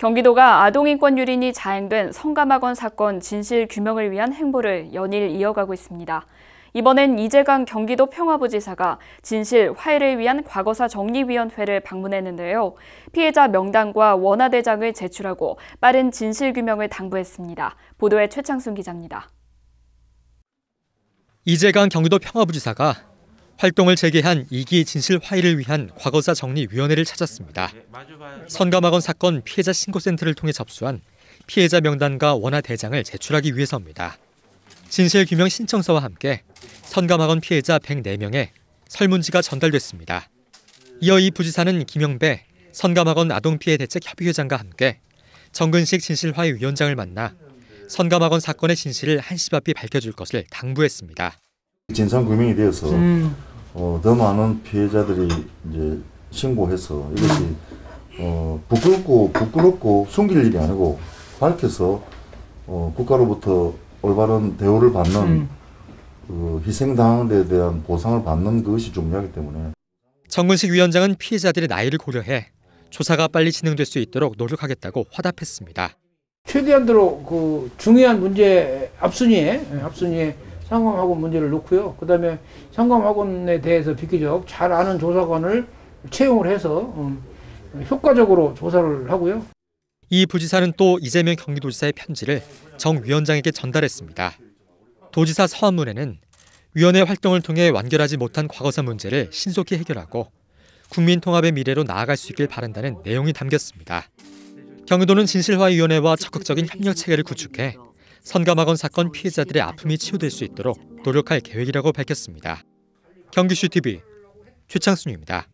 경기도가 아동인권 유린이 자행된 성감학원 사건 진실 규명을 위한 행보를 연일 이어가고 있습니다. 이번엔 이재강 경기도 평화부지사가 진실 화해를 위한 과거사 정리위원회를 방문했는데요. 피해자 명단과 원화대장을 제출하고 빠른 진실 규명을 당부했습니다. 보도에 최창순 기자입니다. 이재강 경기도 평화부지사가 활동을 재개한 이기 진실 화해를 위한 과거사 정리위원회를 찾았습니다. 선감학원 사건 피해자 신고센터를 통해 접수한 피해자 명단과 원화 대장을 제출하기 위해서입니다. 진실 규명 신청서와 함께 선감학원 피해자 104명의 설문지가 전달됐습니다. 이어 이 부지사는 김영배 선감학원 아동피해 대책 협의회장과 함께 정근식 진실화해위원장을 만나 선감학원 사건의 진실을 한시 앞이 밝혀줄 것을 당부했습니다. 진상 규명이 되어서 음. 어, 더 많은 피해자들이 이제 신고해서 이것이 어, 부끄럽고 부끄럽고 숨길 일이 아니고 밝혀서 어, 국가로부터 올바른 대우를 받는 음. 그 희생당한 데 대한 보상을 받는 것이 중요하기 때문에 정근식 위원장은 피해자들의 나이를 고려해 조사가 빨리 진행될 수 있도록 노력하겠다고 화답했습니다. 최대한대로 그 중요한 문제 앞순위에 앞순위에 예, 상감학원 문제를 놓고요. 그 다음에 상감학원에 대해서 비교적 잘 아는 조사관을 채용을 해서 음, 효과적으로 조사를 하고요. 이 부지사는 또 이재명 경기도지사의 편지를 정 위원장에게 전달했습니다. 도지사 서한문에는 위원회 활동을 통해 완결하지 못한 과거사 문제를 신속히 해결하고 국민 통합의 미래로 나아갈 수 있길 바란다는 내용이 담겼습니다. 경기도는 진실화위원회와 적극적인 협력 체계를 구축해 선감학원 사건 피해자들의 아픔이 치유될 수 있도록 노력할 계획이라고 밝혔습니다. 경기슈 TV 최창순입니다.